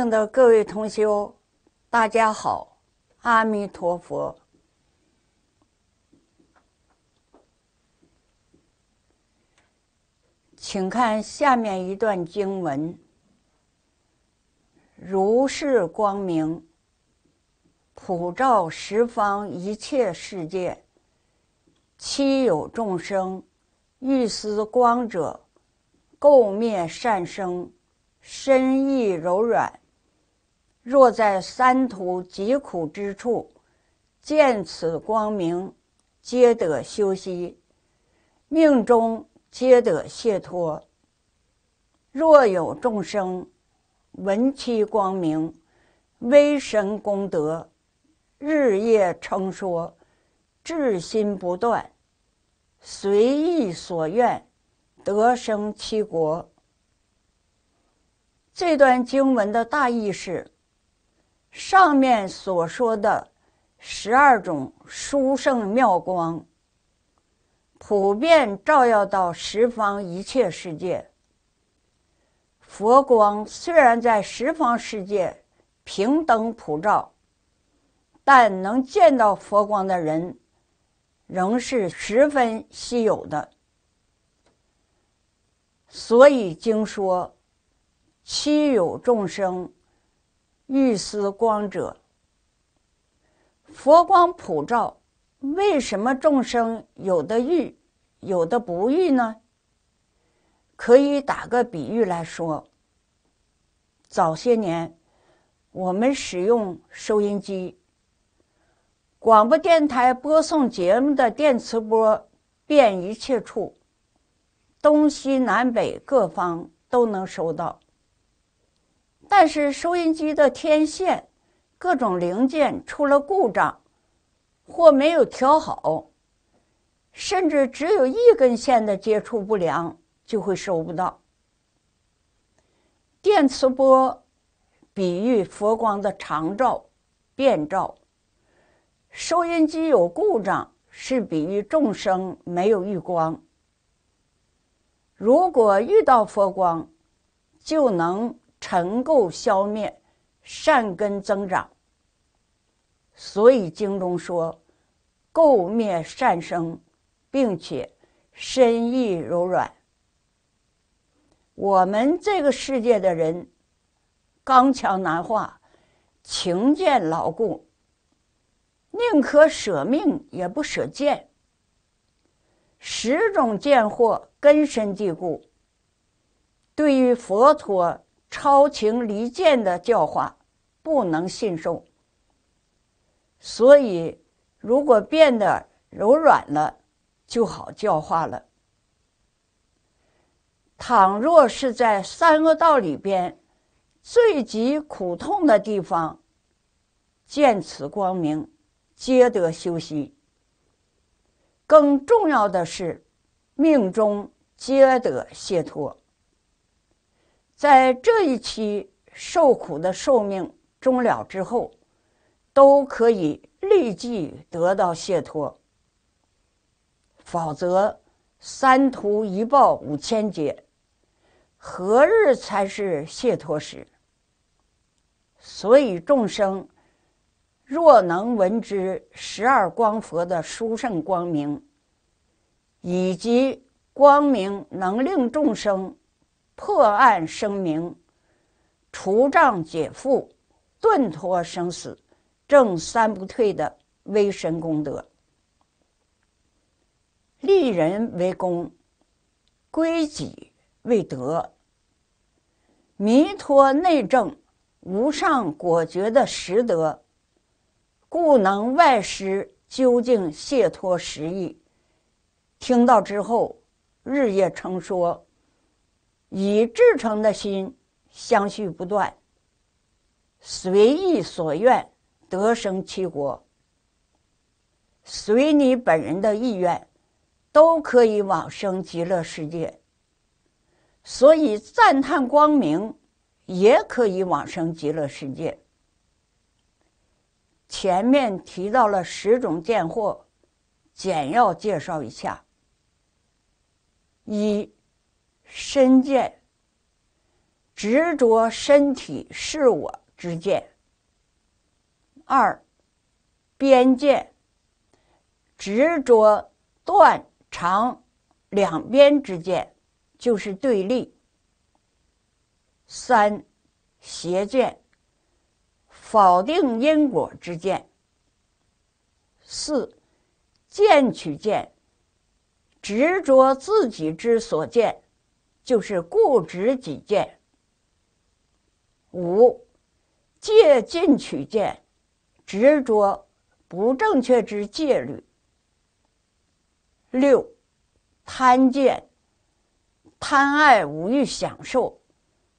敬的各位同修，大家好，阿弥陀佛，请看下面一段经文：如是光明，普照十方一切世界，七有众生，欲思光者，垢灭善生，身意柔软。若在三途极苦之处，见此光明，皆得休息，命中皆得解脱。若有众生，闻其光明，威神功德，日夜称说，至心不断，随意所愿，得生七国。这段经文的大意是。上面所说的十二种殊胜妙光，普遍照耀到十方一切世界。佛光虽然在十方世界平等普照，但能见到佛光的人，仍是十分稀有的。所以经说：七有众生。遇斯光者，佛光普照。为什么众生有的遇，有的不遇呢？可以打个比喻来说：早些年，我们使用收音机，广播电台播送节目的电磁波遍一切处，东西南北各方都能收到。但是收音机的天线、各种零件出了故障，或没有调好，甚至只有一根线的接触不良，就会收不到电磁波。比喻佛光的常照、遍照。收音机有故障，是比喻众生没有遇光。如果遇到佛光，就能。尘垢消灭，善根增长。所以经中说：“垢灭善生，并且身意柔软。”我们这个世界的人，刚强难化，情见牢固，宁可舍命也不舍见，十种贱货根深蒂固。对于佛陀。超情离见的教化不能信受，所以如果变得柔软了，就好教化了。倘若是在三恶道里边最极苦痛的地方，见此光明，皆得休息。更重要的是，命中皆得解脱。在这一期受苦的寿命终了之后，都可以立即得到解脱。否则，三途一报五千劫，何日才是解脱时？所以，众生若能闻知十二光佛的殊胜光明，以及光明能令众生。破案声明，除障解缚，顿脱生死，正三不退的威神功德；利人为功，归己为德，弥陀内证无上果觉的实德，故能外施究竟解脱实意。听到之后，日夜称说。以至诚的心相续不断，随意所愿得生七国，随你本人的意愿，都可以往生极乐世界。所以赞叹光明也可以往生极乐世界。前面提到了十种见惑，简要介绍一下。一。身见执着身体是我之见。二边见执着断长两边之见就是对立。三邪见否定因果之见。四见取见执着自己之所见。就是固执己见。五、借进取见，执着不正确之戒律。六、贪见、贪爱无欲享受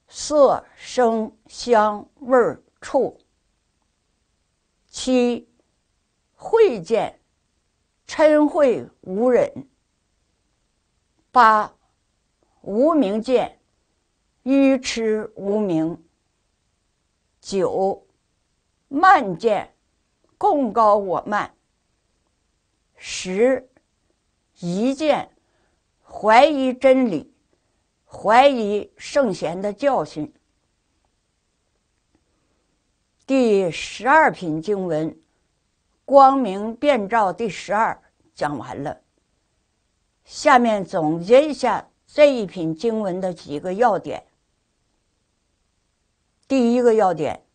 色声香味儿触。七、会见、嗔会无忍。八。无名见愚痴无名。九慢见共高我慢。十一见怀疑真理，怀疑圣贤的教训。第十二品经文《光明遍照》第十二讲完了，下面总结一下。这一品经文的几个要点。第一个要点：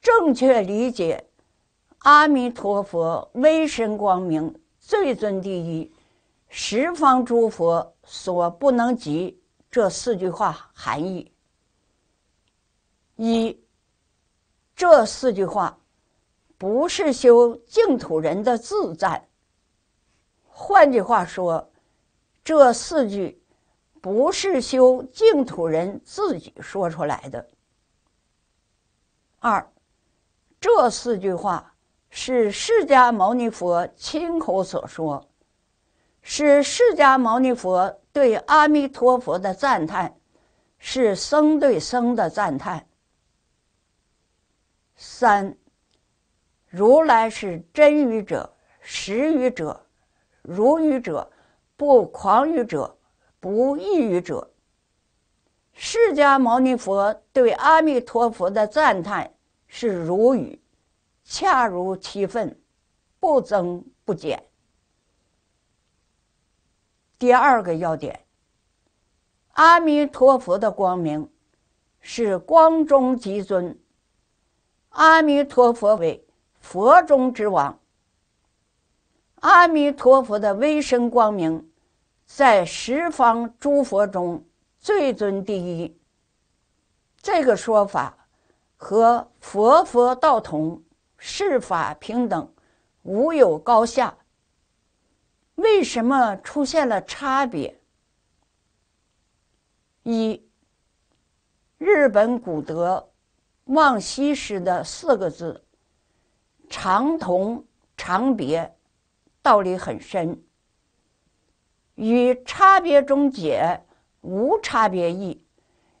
正确理解“阿弥陀佛，威神光明，最尊第一，十方诸佛所不能及”这四句话含义。一，这四句话不是修净土人的自赞。换句话说。这四句不是修净土人自己说出来的。二，这四句话是释迦牟尼佛亲口所说，是释迦牟尼佛对阿弥陀佛的赞叹，是僧对僧的赞叹。三，如来是真语者、实语者、如语者。不狂语者，不抑语者。释迦牟尼佛对阿弥陀佛的赞叹是如语，恰如其分，不增不减。第二个要点：阿弥陀佛的光明是光中极尊，阿弥陀佛为佛中之王。阿弥陀佛的威神光明。在十方诸佛中，最尊第一。这个说法和佛、佛道同，世法平等，无有高下。为什么出现了差别？一日本古德望西师的四个字：长同长别，道理很深。与差别中解无差别意，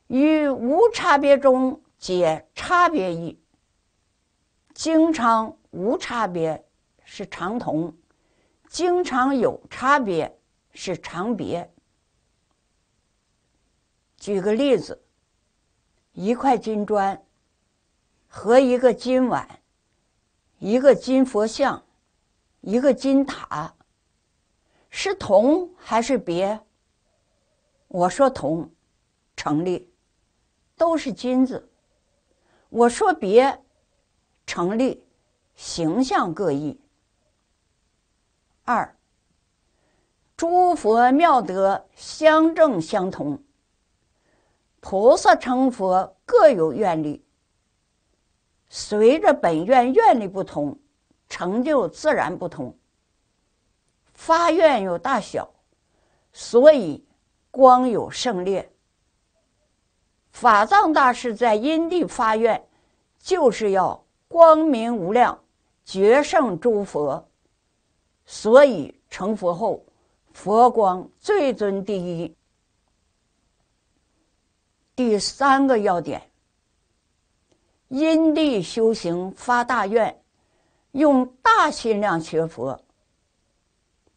与无差别中解差别意。经常无差别是常同，经常有差别是常别。举个例子，一块金砖，和一个金碗，一个金佛像，一个金塔。是同还是别？我说同，成立都是君子；我说别，成立形象各异。二，诸佛妙德相正相同，菩萨成佛各有愿力，随着本愿愿力不同，成就自然不同。发愿有大小，所以光有胜劣。法藏大师在因地发愿，就是要光明无量，决胜诸佛。所以成佛后，佛光最尊第一。第三个要点：因地修行发大愿，用大心量学佛。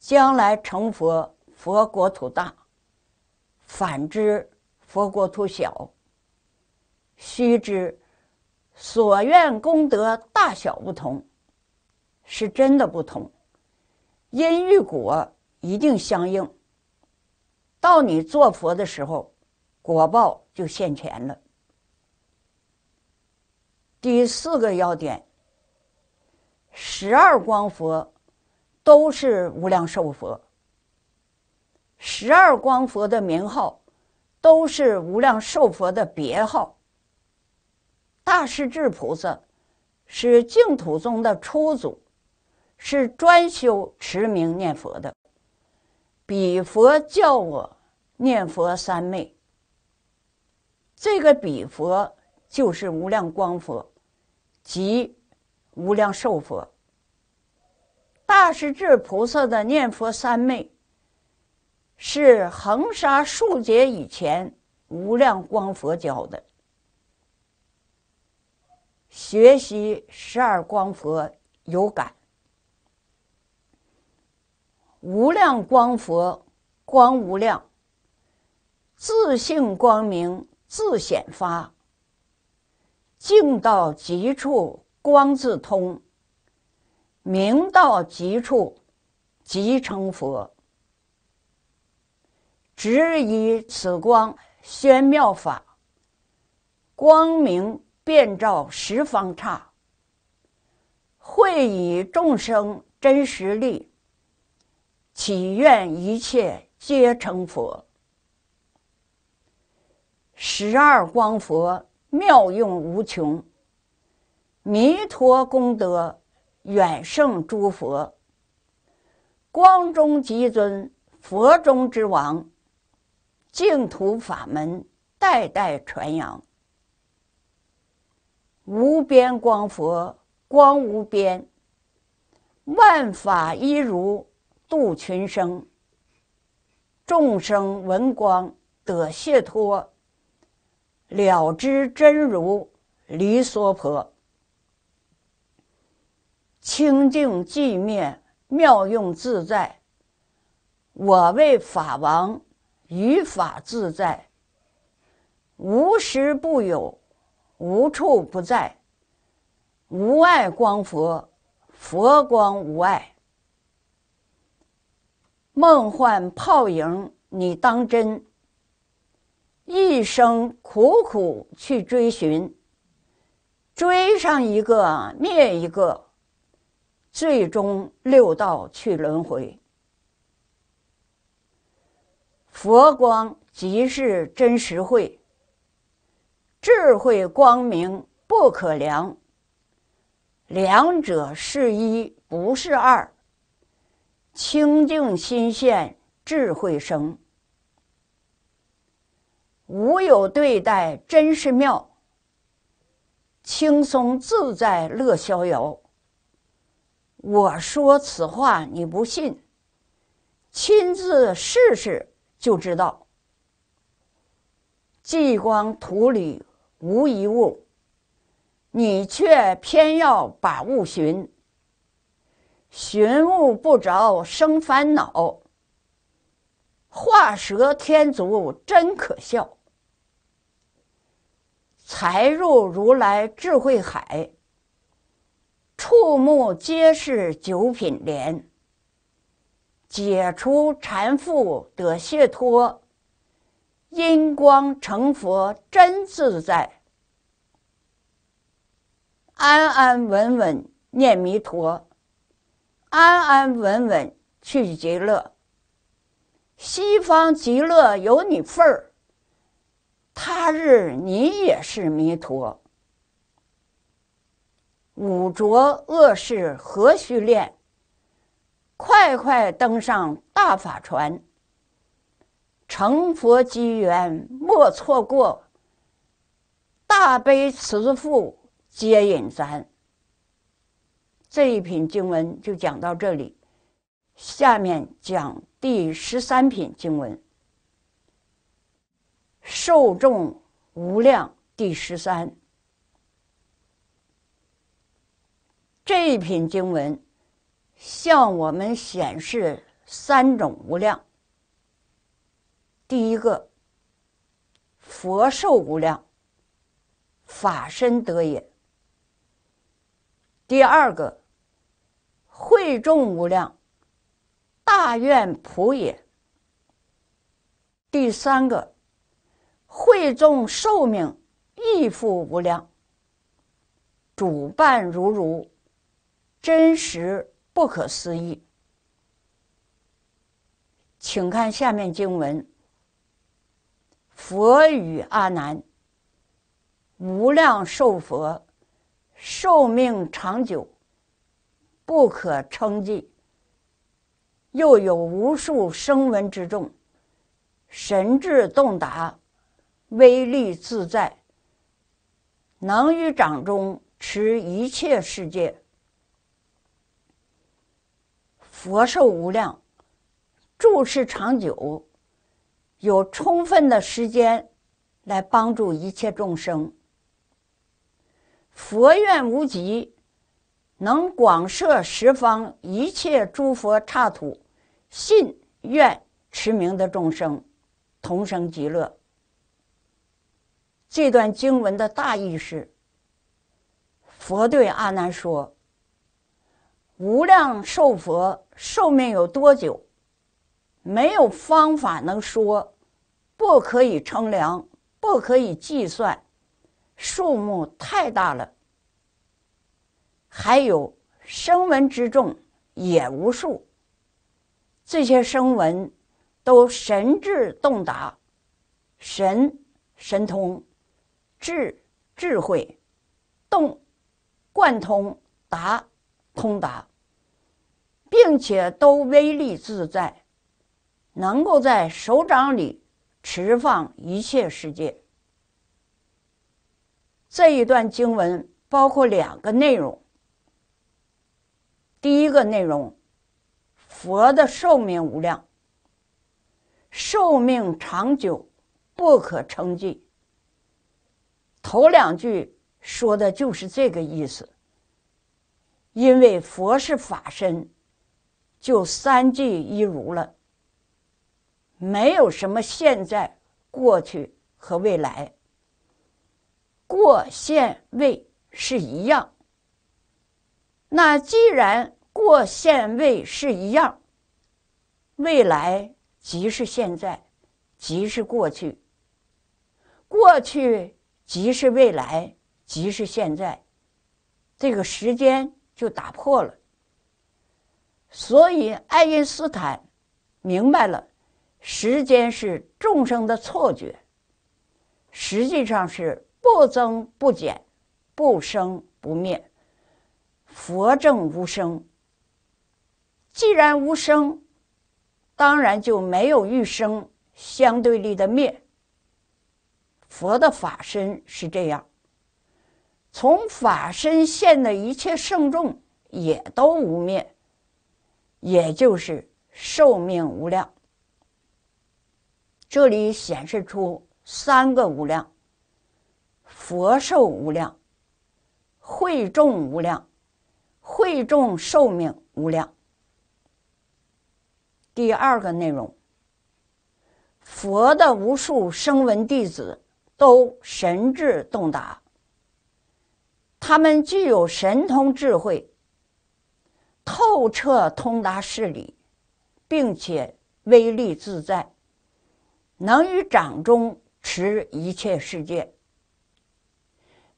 将来成佛，佛国土大；反之，佛国土小。须知所愿功德大小不同，是真的不同。因与果一定相应。到你做佛的时候，果报就现前了。第四个要点：十二光佛。都是无量寿佛，十二光佛的名号都是无量寿佛的别号。大势至菩萨是净土宗的初祖，是专修持名念佛的。比佛教我念佛三昧，这个比佛就是无量光佛即无量寿佛。大势至菩萨的念佛三昧，是恒沙数劫以前无量光佛教的。学习十二光佛有感。无量光佛光无量，自性光明自显发，净到极处光自通。明到极处，即成佛。只以此光宣妙法，光明遍照十方刹。会以众生真实力，祈愿一切皆成佛。十二光佛妙用无穷，弥陀功德。远胜诸佛，光中极尊，佛中之王，净土法门代代传扬，无边光佛光无边，万法一如度群生，众生闻光得解脱，了知真如离娑婆。清净寂灭，妙用自在。我为法王，于法自在。无时不有，无处不在。无碍光佛，佛光无碍。梦幻泡影，你当真？一生苦苦去追寻，追上一个灭一个。最终六道去轮回，佛光即是真实慧，智慧光明不可量，两者是一不是二，清净心现智慧生，无有对待真是妙，轻松自在乐逍遥。我说此话你不信，亲自试试就知道。寂光土里无一物，你却偏要把物寻。寻物不着生烦恼，画蛇添足真可笑。财入如来智慧海。触目皆是九品莲，解除缠缚得解脱，因光成佛真自在，安安稳稳念弥陀，安安稳稳去极乐，西方极乐有你份儿，他日你也是弥陀。五浊恶世何须恋？快快登上大法船。成佛机缘莫错过。大悲慈父接引咱。这一品经文就讲到这里，下面讲第十三品经文：受众无量第十三。这一品经文向我们显示三种无量：第一个，佛寿无量，法身得也；第二个，会众无量，大愿普也；第三个，会众寿命亦复无量，主伴如如。真实不可思议，请看下面经文：佛与阿难，无量寿佛，寿命长久，不可称计，又有无数声闻之众，神智洞达，威力自在，能于掌中持一切世界。佛寿无量，住世长久，有充分的时间来帮助一切众生。佛愿无极，能广摄十方一切诸佛刹土，信愿持名的众生，同生极乐。这段经文的大意是：佛对阿难说，无量寿佛。寿命有多久？没有方法能说，不可以称量，不可以计算，数目太大了。还有声闻之众也无数，这些声闻都神智洞达，神神通智智慧洞贯通达通达。并且都威力自在，能够在手掌里持放一切世界。这一段经文包括两个内容。第一个内容，佛的寿命无量，寿命长久，不可称计。头两句说的就是这个意思，因为佛是法身。就三即一如了，没有什么现在、过去和未来。过现未是一样，那既然过现未是一样，未来即是现在，即是过去，过去即是未来，即是现在，这个时间就打破了。所以，爱因斯坦明白了，时间是众生的错觉，实际上是不增不减、不生不灭。佛正无生，既然无生，当然就没有与生相对立的灭。佛的法身是这样，从法身现的一切圣众也都无灭。也就是寿命无量，这里显示出三个无量：佛寿无量、会众无量、会众寿命无量。第二个内容，佛的无数声闻弟子都神智洞达，他们具有神通智慧。透彻通达事理，并且威力自在，能于掌中持一切世界。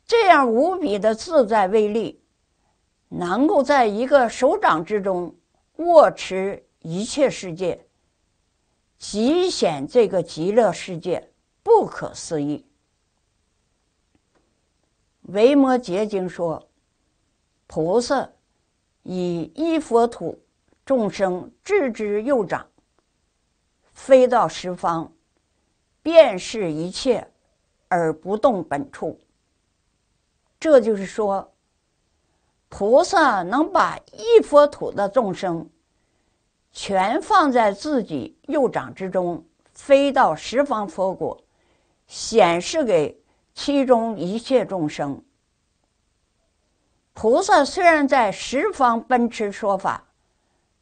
这样无比的自在威力，能够在一个手掌之中握持一切世界，极显这个极乐世界不可思议。维摩诘经说，菩萨。以一佛土众生置之右掌，飞到十方，便是一切，而不动本处。这就是说，菩萨能把一佛土的众生，全放在自己右掌之中，飞到十方佛国，显示给其中一切众生。菩萨虽然在十方奔驰说法，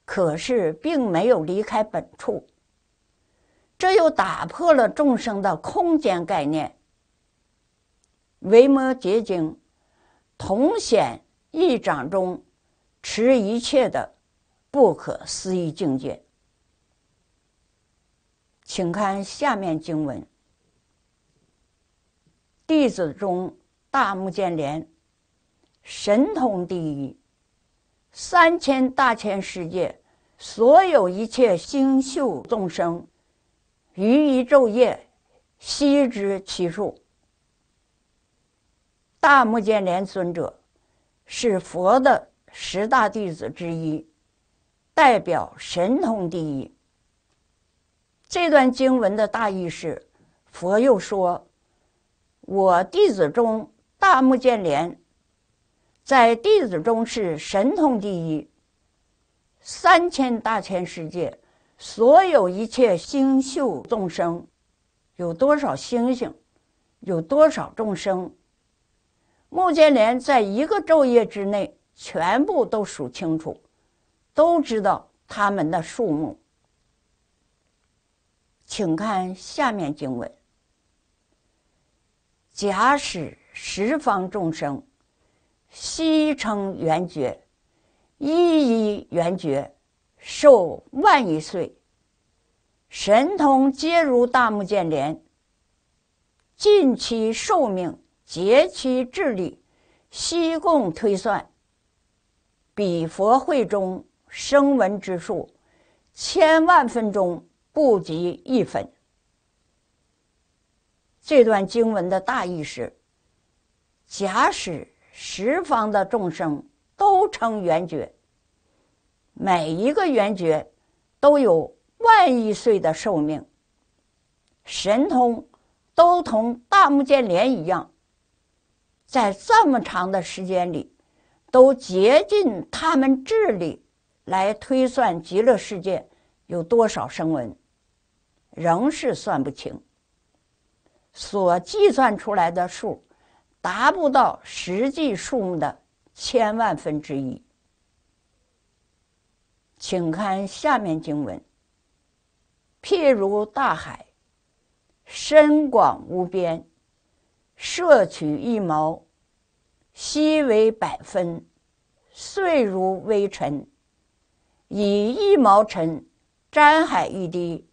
可是并没有离开本处。这又打破了众生的空间概念。维摩诘经，同显一掌中持一切的不可思议境界。请看下面经文：弟子中大目犍连。神通第一，三千大千世界所有一切星宿众生，于一昼夜悉知其数。大目犍连尊者是佛的十大弟子之一，代表神通第一。这段经文的大意是：佛又说，我弟子中大目犍连。在弟子中是神通第一。三千大千世界，所有一切星宿众生，有多少星星，有多少众生？目犍连在一个昼夜之内，全部都数清楚，都知道他们的数目。请看下面经文：假使十方众生。西称圆觉，一一圆觉，寿万亿岁。神通皆如大目犍连，尽其寿命，竭其智力，悉共推算，彼佛会中声闻之数，千万分钟不及一分。这段经文的大意是：假使。十方的众生都称圆觉，每一个圆觉都有万亿岁的寿命，神通都同大目犍连一样。在这么长的时间里，都竭尽他们智力来推算极乐世界有多少声闻，仍是算不清。所计算出来的数。达不到实际数目的千万分之一，请看下面经文：譬如大海，深广无边，摄取一毛，悉为百分；碎如微尘，以一毛尘沾海一滴，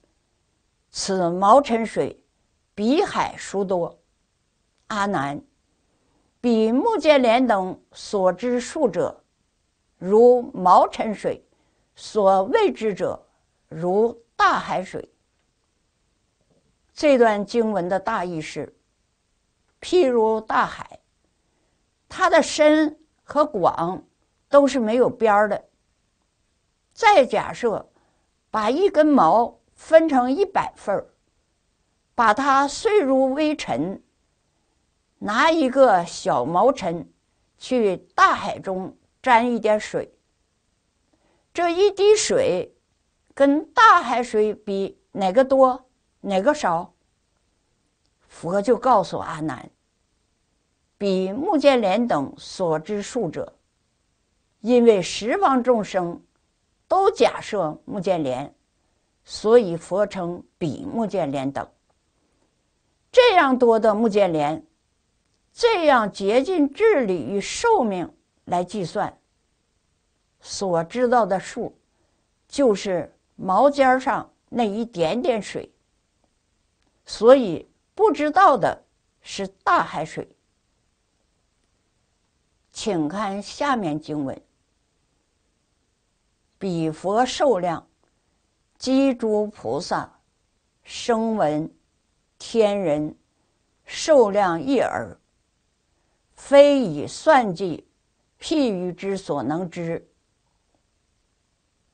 此毛尘水比海殊多。阿难。比目见莲等所知数者，如毛尘水；所未知者，如大海水。这段经文的大意是：譬如大海，它的深和广都是没有边儿的。再假设把一根毛分成一百份儿，把它碎如微尘。拿一个小毛尘，去大海中沾一点水。这一滴水，跟大海水比，哪个多，哪个少？佛就告诉阿难：“比目见莲等所知数者，因为十方众生都假设目见莲，所以佛称比目见莲等。这样多的目见莲。”这样竭尽智力与寿命来计算，所知道的数，就是毛尖上那一点点水。所以不知道的是大海水。请看下面经文：比佛受量，积诸菩萨声闻天人受量一耳。非以算计，譬喻之所能知。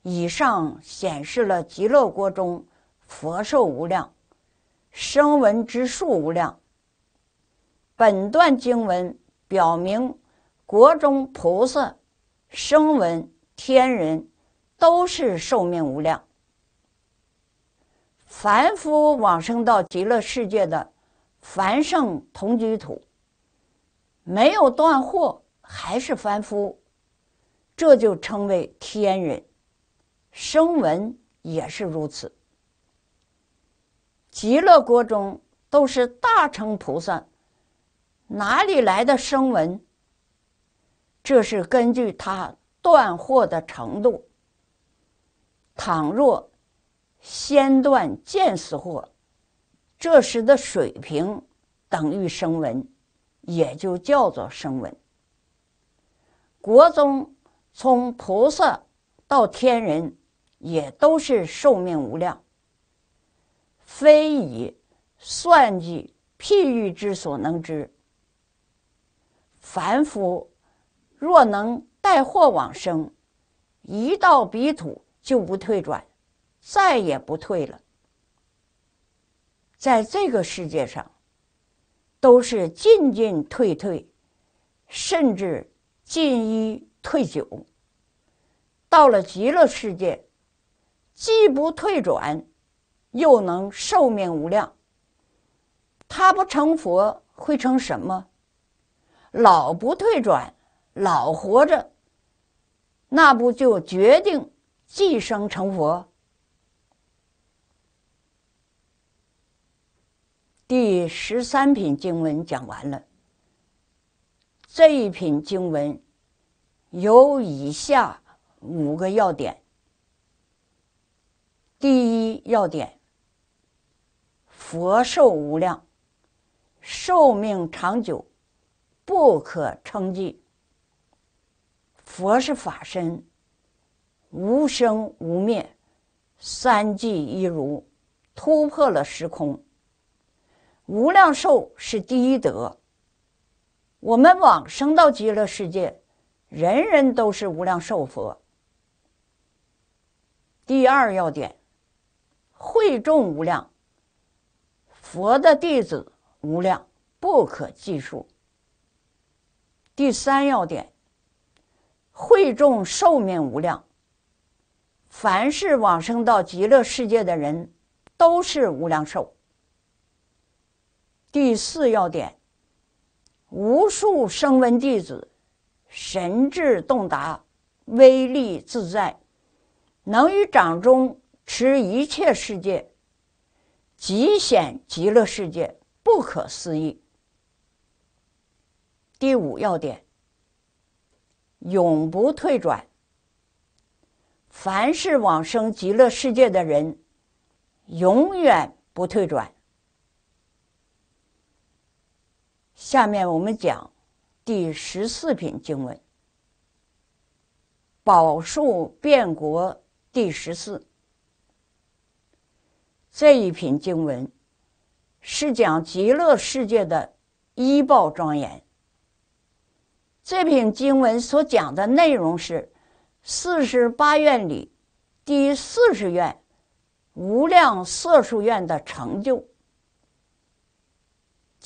以上显示了极乐国中佛寿无量，声闻之数无量。本段经文表明，国中菩萨、声闻天人都是寿命无量。凡夫往生到极乐世界的凡圣同居土。没有断货，还是凡夫，这就称为天人。声闻也是如此。极乐国中都是大乘菩萨，哪里来的声闻？这是根据他断货的程度。倘若先断见死惑，这时的水平等于声闻。也就叫做声闻。国中从菩萨到天人，也都是寿命无量，非以算计譬喻之所能知。凡夫若能带货往生，一到彼土就不退转，再也不退了。在这个世界上。都是进进退退，甚至进一退九。到了极乐世界，既不退转，又能寿命无量。他不成佛会成什么？老不退转，老活着，那不就决定寄生成佛？第十三品经文讲完了。这一品经文有以下五个要点：第一要点，佛寿无量，寿命长久，不可称计。佛是法身，无生无灭，三际一如，突破了时空。无量寿是第一德。我们往生到极乐世界，人人都是无量寿佛。第二要点，会众无量，佛的弟子无量，不可计数。第三要点，会众寿命无量，凡是往生到极乐世界的人，都是无量寿。第四要点：无数声闻弟子，神智洞达，威力自在，能于掌中持一切世界，极显极乐世界，不可思议。第五要点：永不退转。凡是往生极乐世界的人，永远不退转。下面我们讲第十四品经文《宝树变国》第十四。这一品经文是讲极乐世界的依报庄严。这品经文所讲的内容是四十八愿里第四十愿——无量色数愿的成就。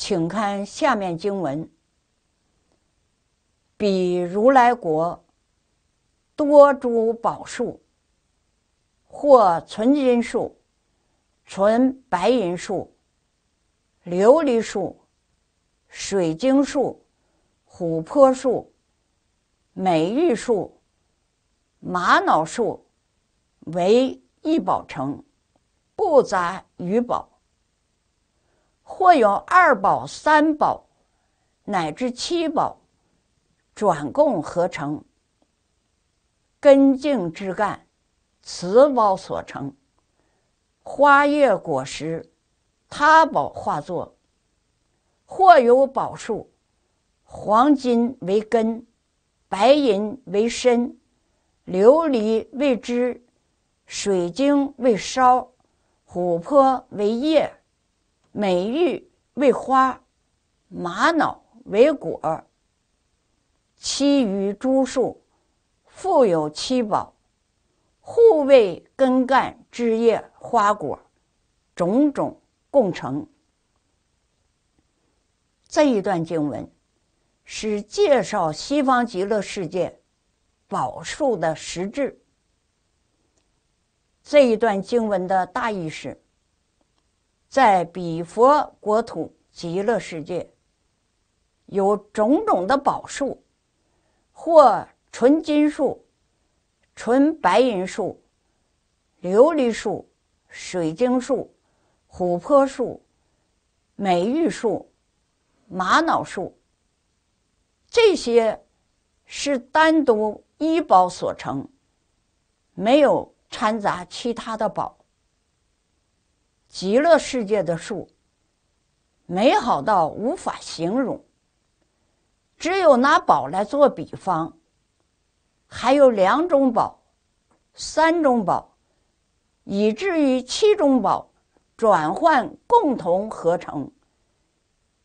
请看下面经文：比如来国多诸宝树，或纯金树、纯白银树、琉璃树、水晶树、琥珀树、美玉树、玛瑙树，为一宝城，不杂于宝。或有二宝、三宝，乃至七宝，转共合成根茎枝干，此宝所成花叶果实，他宝化作。或有宝树，黄金为根，白银为身，琉璃为枝，水晶为梢，琥珀为叶。美玉为花，玛瑙为果，其余诸树，富有七宝，互为根干枝叶花果，种种共成。这一段经文是介绍西方极乐世界宝树的实质。这一段经文的大意是。在比佛国土极乐世界，有种种的宝树，或纯金树、纯白银树、琉璃树、水晶树、琥珀树、美玉树、玛瑙树。这些是单独一宝所成，没有掺杂其他的宝。极乐世界的树，美好到无法形容。只有拿宝来做比方，还有两种宝、三种宝，以至于七种宝转换共同合成。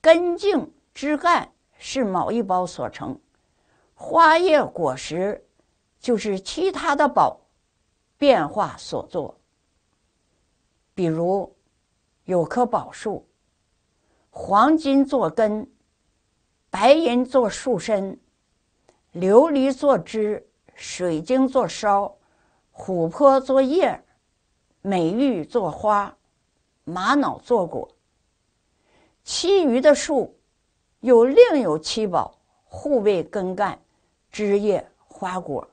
根茎枝干是某一宝所成，花叶果实就是其他的宝变化所作。比如，有棵宝树，黄金做根，白银做树身，琉璃做枝，水晶做梢，琥珀做叶，美玉做花，玛瑙做果。其余的树又另有七宝护卫根干、枝叶、花果，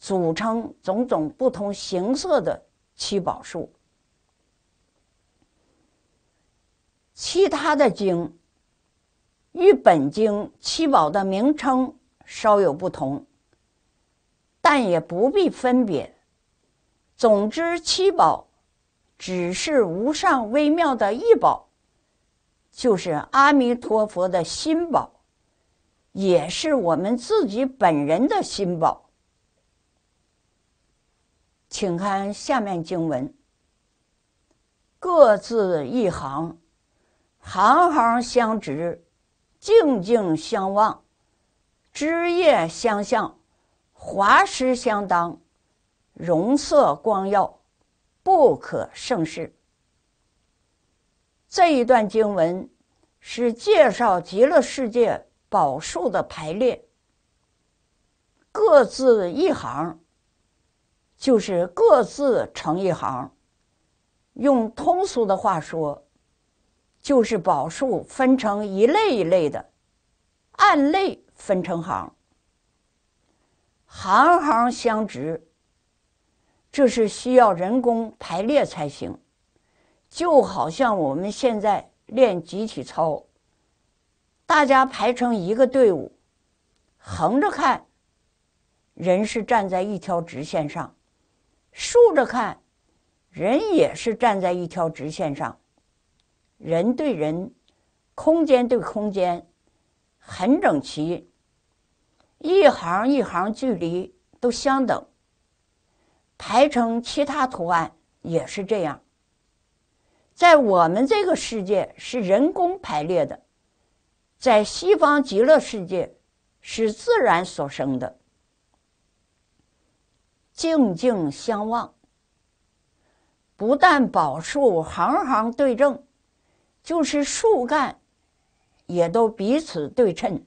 组成种种不同形色的七宝树。其他的经与本经七宝的名称稍有不同，但也不必分别。总之，七宝只是无上微妙的一宝，就是阿弥陀佛的心宝，也是我们自己本人的心宝。请看下面经文，各自一行。行行相直，静静相望，枝叶相向，华实相当，容色光耀，不可胜视。这一段经文是介绍极乐世界宝树的排列，各自一行，就是各自成一行。用通俗的话说。就是宝树分成一类一类的，按类分成行，行行相直。这是需要人工排列才行。就好像我们现在练集体操，大家排成一个队伍，横着看，人是站在一条直线上；竖着看，人也是站在一条直线上。人对人，空间对空间，很整齐。一行一行距离都相等，排成其他图案也是这样。在我们这个世界是人工排列的，在西方极乐世界是自然所生的，静静相望，不但宝树行行对正。就是树干也都彼此对称，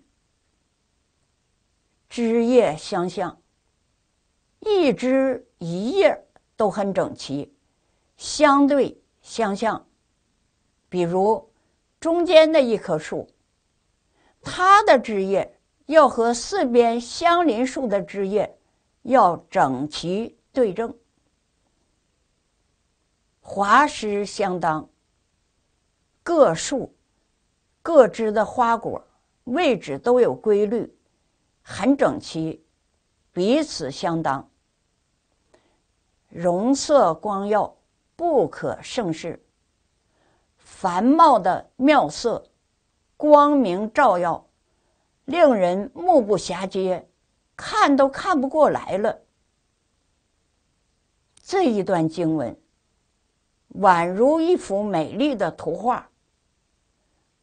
枝叶相像，一枝一叶都很整齐，相对相像。比如中间的一棵树，它的枝叶要和四边相邻树的枝叶要整齐对正，华实相当。各树、各枝的花果位置都有规律，很整齐，彼此相当。容色光耀，不可胜视，繁茂的妙色，光明照耀，令人目不暇接，看都看不过来了。这一段经文，宛如一幅美丽的图画。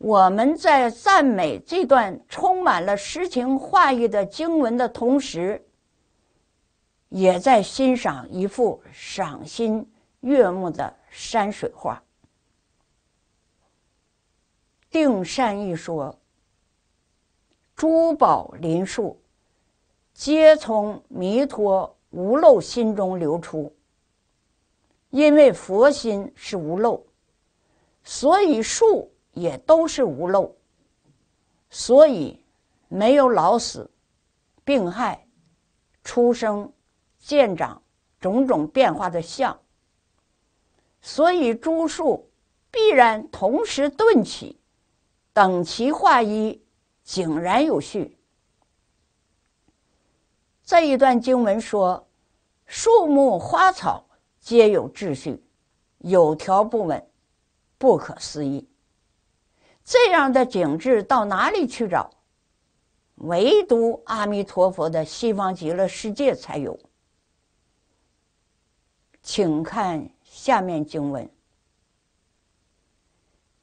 我们在赞美这段充满了诗情画意的经文的同时，也在欣赏一幅赏心悦目的山水画。定善一说，珠宝林树，皆从弥陀无漏心中流出。因为佛心是无漏，所以树。也都是无漏，所以没有老死、病害、出生、渐长种种变化的相。所以诸数必然同时顿起，等齐化一，井然有序。这一段经文说：树木花草皆有秩序，有条不紊，不可思议。这样的景致到哪里去找？唯独阿弥陀佛的西方极乐世界才有。请看下面经文：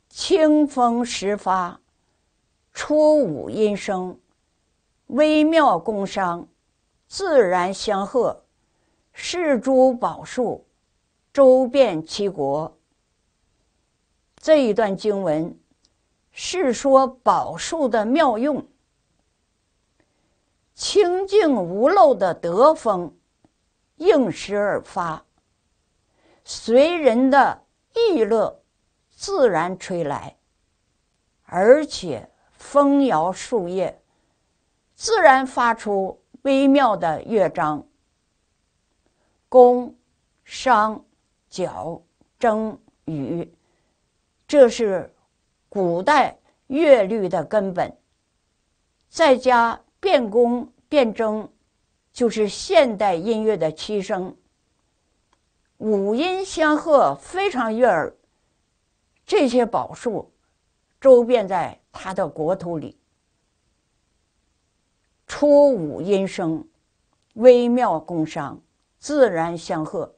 清风时发，初五音声微妙，共商自然相和，是诸宝树，周遍七国。这一段经文。是说宝树的妙用，清净无漏的德风，应时而发，随人的意乐，自然吹来，而且风摇树叶，自然发出微妙的乐章，宫、商、角、征、羽，这是。古代乐律的根本，再加变宫变征，就是现代音乐的七声。五音相和，非常悦耳。这些宝树，周遍在它的国土里。初五音声，微妙宫商，自然相和。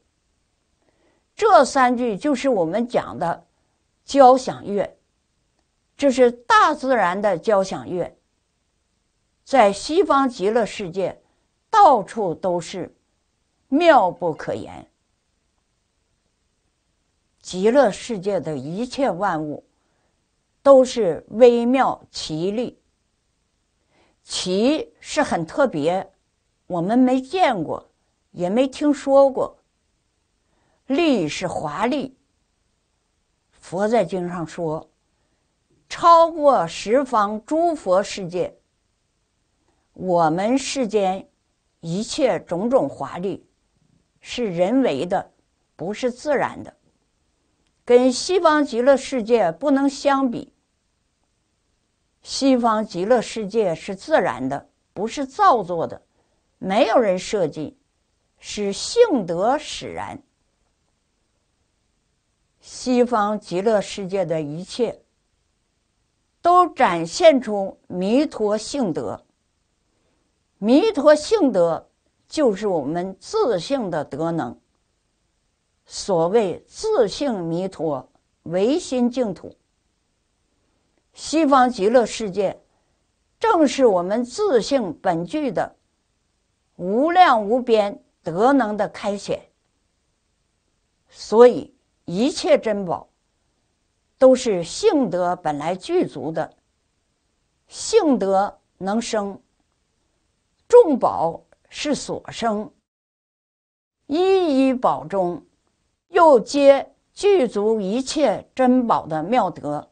这三句就是我们讲的交响乐。这是大自然的交响乐，在西方极乐世界，到处都是妙不可言。极乐世界的一切万物，都是微妙奇丽，奇是很特别，我们没见过，也没听说过。丽是华丽。佛在经上说。超过十方诸佛世界，我们世间一切种种华丽，是人为的，不是自然的，跟西方极乐世界不能相比。西方极乐世界是自然的，不是造作的，没有人设计，是性德使然。西方极乐世界的一切。都展现出弥陀性德。弥陀性德就是我们自性的德能。所谓自性弥陀，唯心净土。西方极乐世界，正是我们自性本具的无量无边德能的开显。所以一切珍宝。都是性德本来具足的，性德能生众宝，是所生一一宝中，又皆具足一切珍宝的妙德，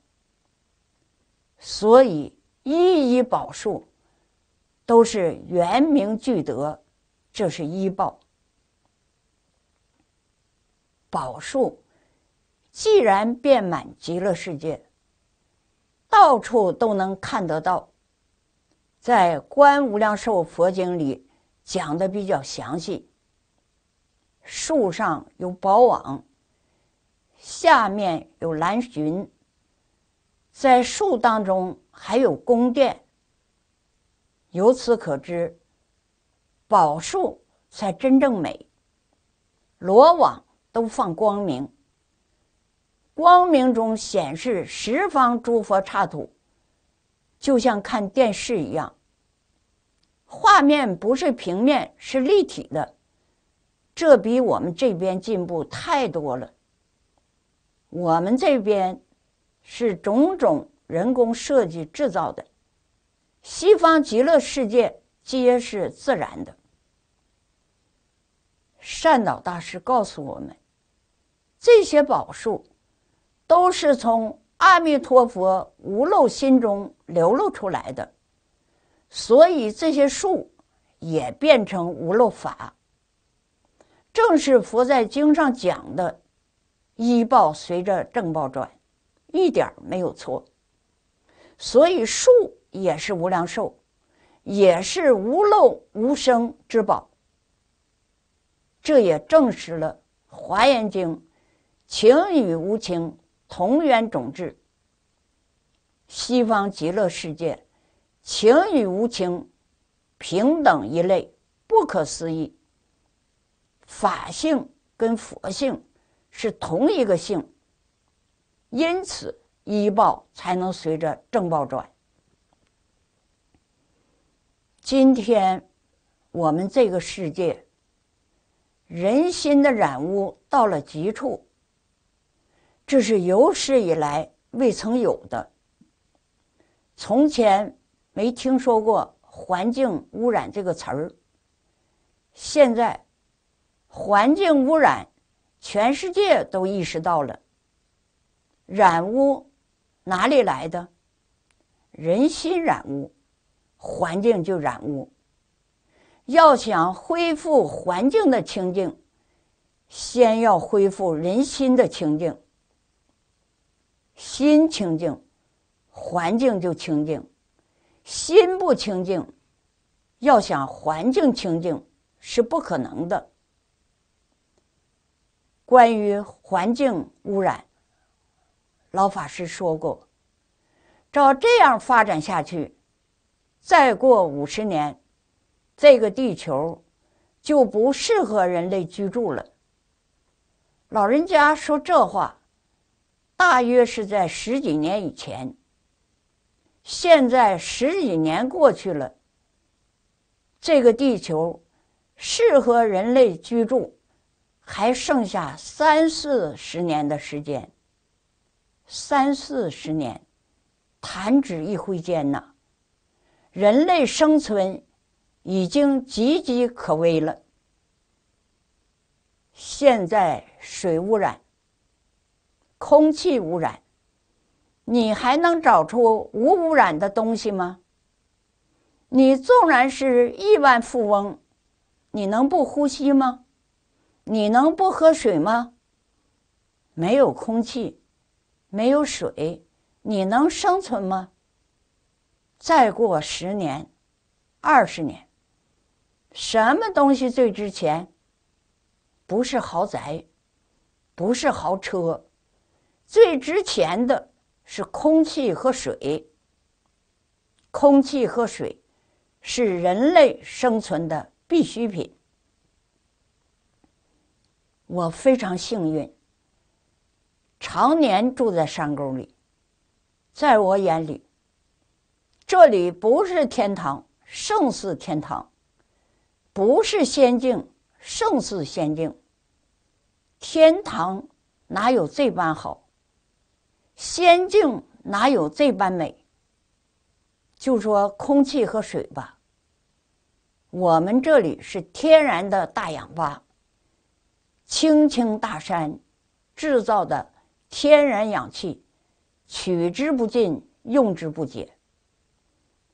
所以一一宝树都是圆明具德，这是一报宝树。既然遍满极乐世界，到处都能看得到。在《观无量寿佛经》里讲的比较详细。树上有宝网，下面有蓝裙，在树当中还有宫殿。由此可知，宝树才真正美，罗网都放光明。光明中显示十方诸佛刹土，就像看电视一样，画面不是平面，是立体的。这比我们这边进步太多了。我们这边是种种人工设计制造的，西方极乐世界皆是自然的。善导大师告诉我们，这些宝树。都是从阿弥陀佛无漏心中流露出来的，所以这些树也变成无漏法。正是佛在经上讲的，依报随着正报转，一点儿没有错。所以树也是无量寿，也是无漏无生之宝。这也证实了《华严经》，情与无情。同源种质，西方极乐世界，情与无情平等一类，不可思议。法性跟佛性是同一个性，因此医报才能随着正报转。今天我们这个世界，人心的染污到了极处。这是有史以来未曾有的。从前没听说过“环境污染”这个词儿，现在环境污染，全世界都意识到了。染污哪里来的？人心染污，环境就染污。要想恢复环境的清净，先要恢复人心的清净。心清净，环境就清净；心不清净，要想环境清净是不可能的。关于环境污染，老法师说过：照这样发展下去，再过五十年，这个地球就不适合人类居住了。老人家说这话。大约是在十几年以前。现在十几年过去了，这个地球适合人类居住，还剩下三四十年的时间。三四十年，弹指一挥间呐，人类生存已经岌岌可危了。现在水污染。空气污染，你还能找出无污染的东西吗？你纵然是亿万富翁，你能不呼吸吗？你能不喝水吗？没有空气，没有水，你能生存吗？再过十年、二十年，什么东西最值钱？不是豪宅，不是豪车。最值钱的是空气和水，空气和水是人类生存的必需品。我非常幸运，常年住在山沟里，在我眼里，这里不是天堂，胜似天堂；不是仙境，胜似仙境。天堂哪有这般好？仙境哪有这般美？就说空气和水吧，我们这里是天然的大氧吧。青青大山制造的天然氧气，取之不尽，用之不竭。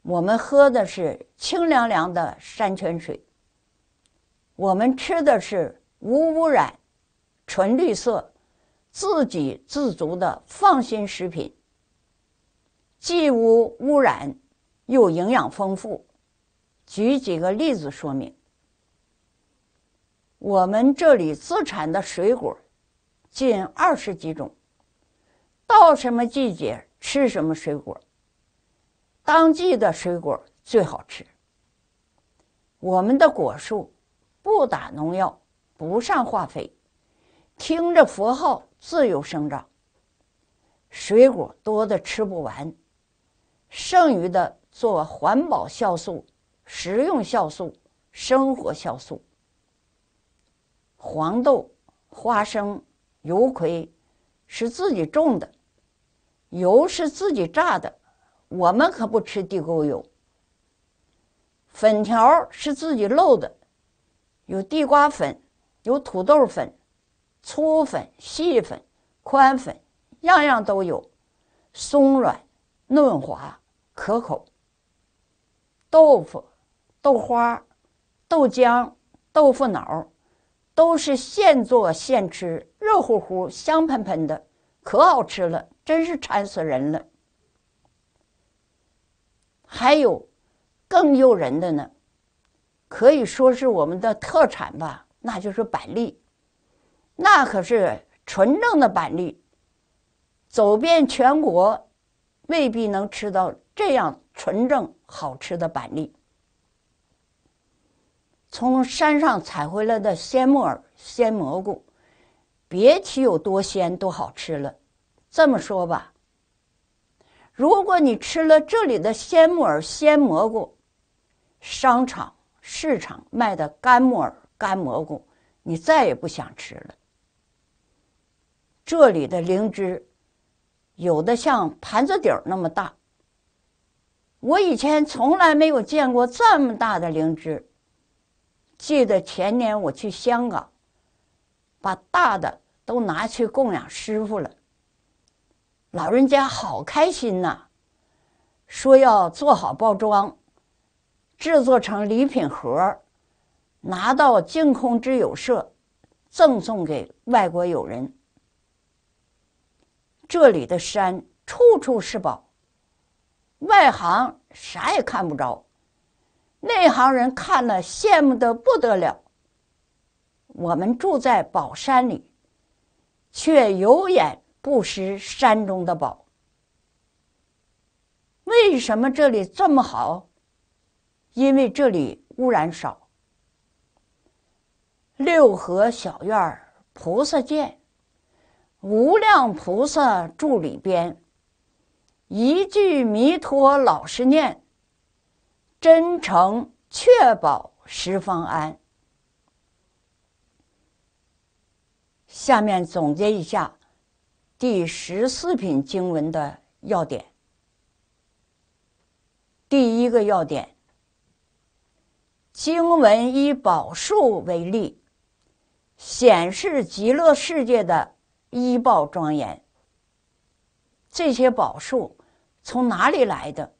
我们喝的是清凉凉的山泉水，我们吃的是无污染、纯绿色。自给自足的放心食品，既无污染又营养丰富。举几个例子说明：我们这里自产的水果近二十几种，到什么季节吃什么水果，当季的水果最好吃。我们的果树不打农药，不上化肥，听着佛号。自由生长，水果多的吃不完，剩余的做环保酵素、食用酵素、生活酵素。黄豆、花生、油葵是自己种的，油是自己榨的，我们可不吃地沟油。粉条是自己漏的，有地瓜粉，有土豆粉。粗粉、细粉、宽粉，样样都有，松软、嫩滑、可口。豆腐、豆花、豆浆、豆腐脑，都是现做现吃，热乎乎、香喷喷的，可好吃了，真是馋死人了。还有更诱人的呢，可以说是我们的特产吧，那就是板栗。那可是纯正的板栗，走遍全国，未必能吃到这样纯正好吃的板栗。从山上采回来的鲜木耳、鲜蘑菇，别提有多鲜多好吃了。这么说吧，如果你吃了这里的鲜木耳、鲜蘑菇，商场市场卖的干木耳、干蘑菇，你再也不想吃了。这里的灵芝，有的像盘子底儿那么大。我以前从来没有见过这么大的灵芝。记得前年我去香港，把大的都拿去供养师傅了。老人家好开心呐，说要做好包装，制作成礼品盒，拿到净空之友社，赠送给外国友人。这里的山处处是宝，外行啥也看不着，内行人看了羡慕的不得了。我们住在宝山里，却有眼不识山中的宝。为什么这里这么好？因为这里污染少。六合小院，菩萨见。无量菩萨住里边，一句弥陀老实念，真诚确保十方安。下面总结一下第十四品经文的要点。第一个要点，经文以宝树为例，显示极乐世界的。一报庄严，这些宝树从哪里来的？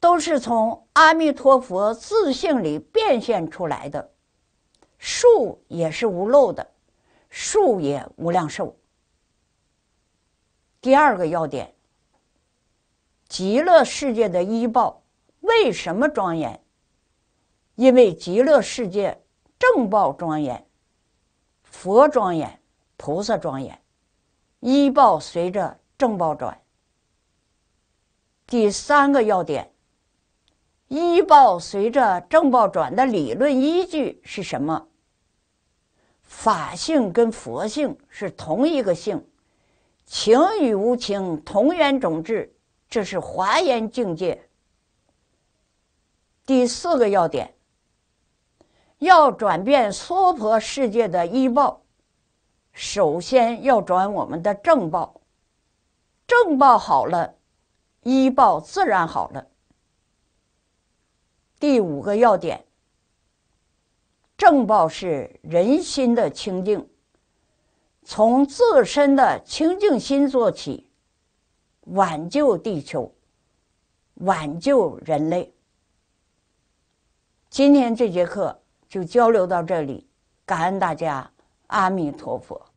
都是从阿弥陀佛自性里变现出来的。树也是无漏的，树也无量寿。第二个要点：极乐世界的医报为什么庄严？因为极乐世界正报庄严，佛庄严。菩萨庄严，依报随着正报转。第三个要点，依报随着正报转的理论依据是什么？法性跟佛性是同一个性，情与无情同源种质，这是华严境界。第四个要点，要转变娑婆世界的医报。首先要转我们的正报，正报好了，医报自然好了。第五个要点，正报是人心的清净，从自身的清净心做起，挽救地球，挽救人类。今天这节课就交流到这里，感恩大家，阿弥陀佛。